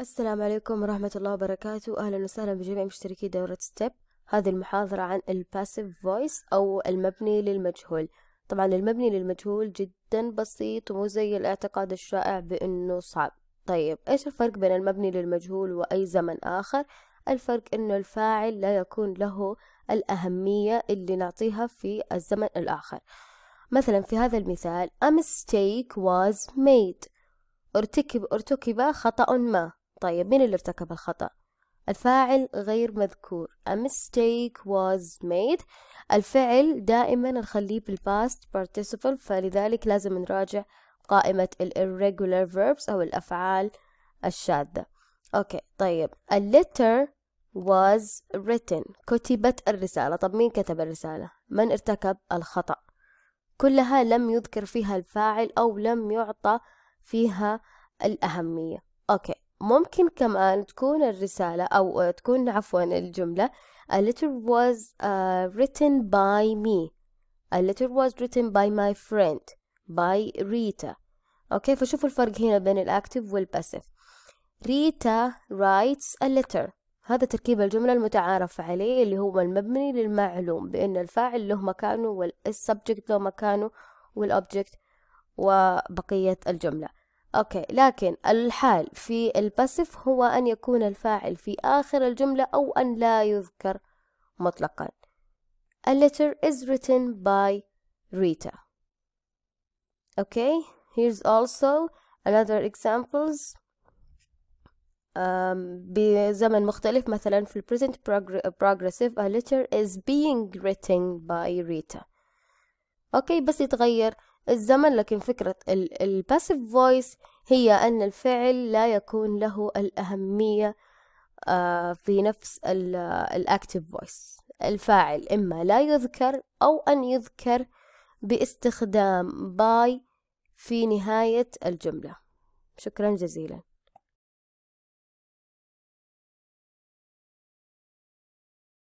السلام عليكم ورحمة الله وبركاته أهلا وسهلا بجميع مشتركي دورة ستيب هذه المحاضرة عن الباسيف فويس أو المبني للمجهول طبعا المبني للمجهول جدا بسيط ومو زي الاعتقاد الشائع بأنه صعب طيب إيش الفرق بين المبني للمجهول وأي زمن آخر؟ الفرق أنه الفاعل لا يكون له الأهمية اللي نعطيها في الزمن الآخر مثلا في هذا المثال A mistake was made ارتكب ارتكب خطأ ما طيب مين اللي ارتكب الخطأ الفاعل غير مذكور a mistake was made الفعل دائما نخليه بالباست participle فلذلك لازم نراجع قائمة ال irregular verbs أو الأفعال الشاذة أوكي طيب letter was written كتبت الرسالة طب مين كتب الرسالة من ارتكب الخطأ كلها لم يذكر فيها الفاعل أو لم يعطى فيها الأهمية أوكي ممكن كمان تكون الرسالة أو تكون عفوا الجملة A letter was uh, written by me A letter was written by my friend by Rita أوكي فشوفوا الفرق هنا بين الأكتف والباسف ريتا writes a letter هذا تركيب الجملة المتعارف عليه اللي هو المبني للمعلوم بأن الفاعل له مكانه والسبجكت له مكانه object وبقية الجملة أوكي لكن الحال في الباسف هو أن يكون الفاعل في آخر الجملة أو أن لا يذكر مطلقا A letter is written by Rita Okay here's also another examples um, بزمن مختلف مثلا في present progressive a letter is being written by Rita أوكي okay, بس يتغير الزمن لكن فكرة الباسيف فويس هي أن الفعل لا يكون له الأهمية آه، في نفس الأكتيف فويس الفاعل إما لا يذكر أو أن يذكر باستخدام باي في نهاية الجملة شكرا جزيلا